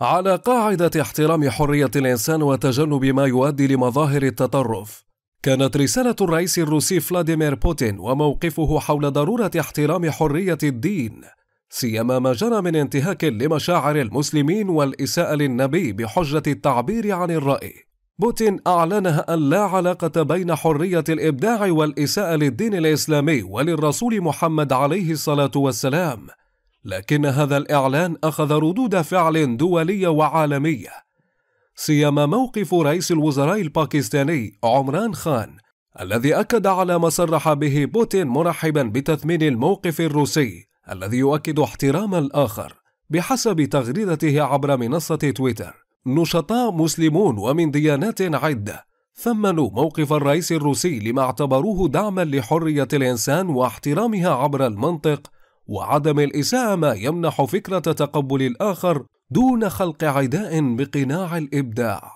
على قاعدة احترام حرية الإنسان وتجنب ما يؤدي لمظاهر التطرف، كانت رسالة الرئيس الروسي فلاديمير بوتين وموقفه حول ضرورة احترام حرية الدين، سيما ما جرى من انتهاك لمشاعر المسلمين والإساءة للنبي بحجة التعبير عن الرأي. بوتين أعلنها أن لا علاقة بين حرية الإبداع والإساءة للدين الإسلامي وللرسول محمد عليه الصلاة والسلام، لكن هذا الإعلان أخذ ردود فعل دولية وعالمية سيما موقف رئيس الوزراء الباكستاني عمران خان الذي أكد على ما صرح به بوتين مرحبا بتثمين الموقف الروسي الذي يؤكد احترام الآخر بحسب تغريدته عبر منصة تويتر نشطاء مسلمون ومن ديانات عدة ثمنوا موقف الرئيس الروسي لما اعتبروه دعما لحرية الإنسان واحترامها عبر المنطق وعدم الإساءة ما يمنح فكرة تقبل الآخر دون خلق عداء بقناع الإبداع